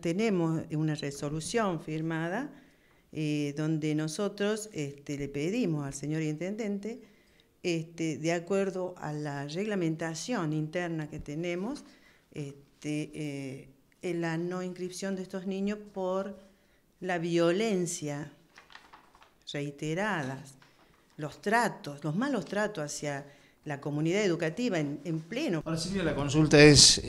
Tenemos una resolución firmada eh, donde nosotros este, le pedimos al señor intendente, este, de acuerdo a la reglamentación interna que tenemos, este, eh, la no inscripción de estos niños por la violencia reiteradas, los tratos, los malos tratos hacia la comunidad educativa en, pleno. la consulta es,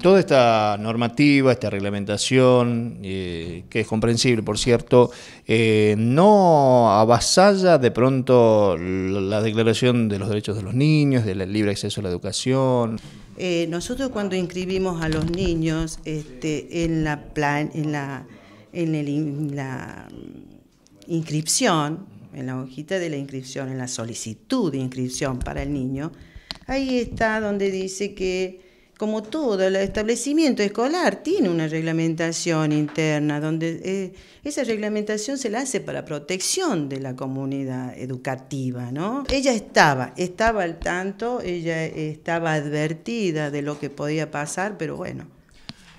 toda esta normativa, esta reglamentación, eh, que es comprensible por cierto, eh, ¿no avasalla de pronto la declaración de los derechos de los niños, del libre acceso a la educación? Eh, nosotros cuando inscribimos a los niños este, en, la en, la, en la inscripción, en la hojita de la inscripción, en la solicitud de inscripción para el niño, ahí está donde dice que, como todo el establecimiento escolar, tiene una reglamentación interna, donde eh, esa reglamentación se la hace para protección de la comunidad educativa, ¿no? Ella estaba, estaba al tanto, ella estaba advertida de lo que podía pasar, pero bueno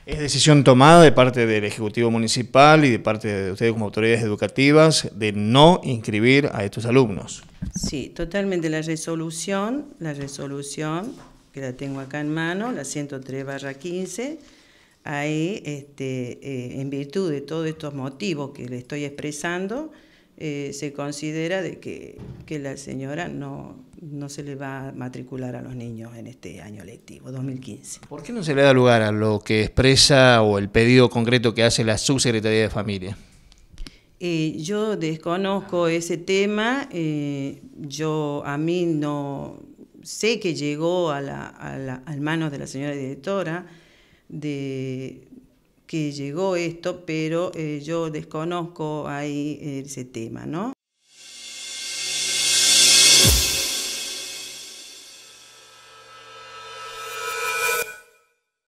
es decisión tomada de parte del Ejecutivo Municipal y de parte de ustedes como autoridades educativas de no inscribir a estos alumnos. Sí, totalmente. La resolución, la resolución que la tengo acá en mano, la 103 barra 15, ahí este, eh, en virtud de todos estos motivos que le estoy expresando, eh, se considera de que, que la señora no, no se le va a matricular a los niños en este año lectivo, 2015. ¿Por qué no se le da lugar a lo que expresa o el pedido concreto que hace la subsecretaría de Familia? Eh, yo desconozco ese tema, eh, yo a mí no sé que llegó a, la, manos de la señora directora de que llegó esto, pero eh, yo desconozco ahí ese tema, ¿no?